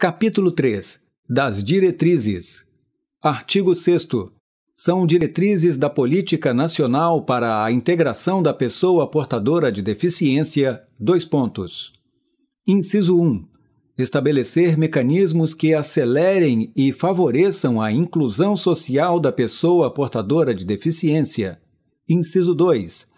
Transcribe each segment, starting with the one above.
Capítulo 3 Das Diretrizes Artigo 6 São diretrizes da Política Nacional para a Integração da Pessoa Portadora de Deficiência, dois pontos. Inciso 1. Estabelecer mecanismos que acelerem e favoreçam a inclusão social da pessoa portadora de deficiência. Inciso 2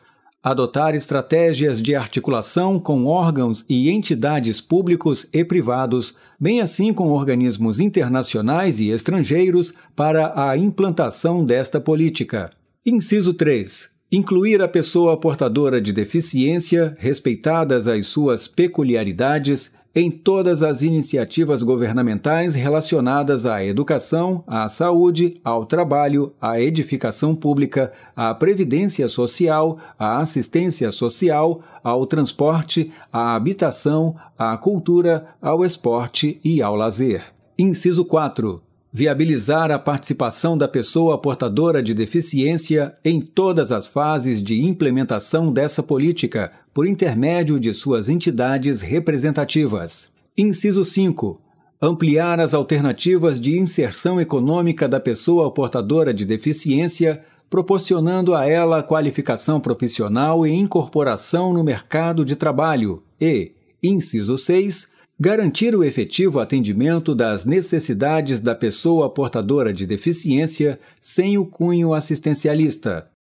adotar estratégias de articulação com órgãos e entidades públicos e privados, bem assim com organismos internacionais e estrangeiros, para a implantação desta política. Inciso 3. Incluir a pessoa portadora de deficiência, respeitadas as suas peculiaridades, em todas as iniciativas governamentais relacionadas à educação, à saúde, ao trabalho, à edificação pública, à previdência social, à assistência social, ao transporte, à habitação, à cultura, ao esporte e ao lazer. Inciso 4 viabilizar a participação da pessoa portadora de deficiência em todas as fases de implementação dessa política, por intermédio de suas entidades representativas. Inciso 5. Ampliar as alternativas de inserção econômica da pessoa portadora de deficiência, proporcionando a ela qualificação profissional e incorporação no mercado de trabalho. E, inciso 6 garantir o efetivo atendimento das necessidades da pessoa portadora de deficiência sem o cunho assistencialista,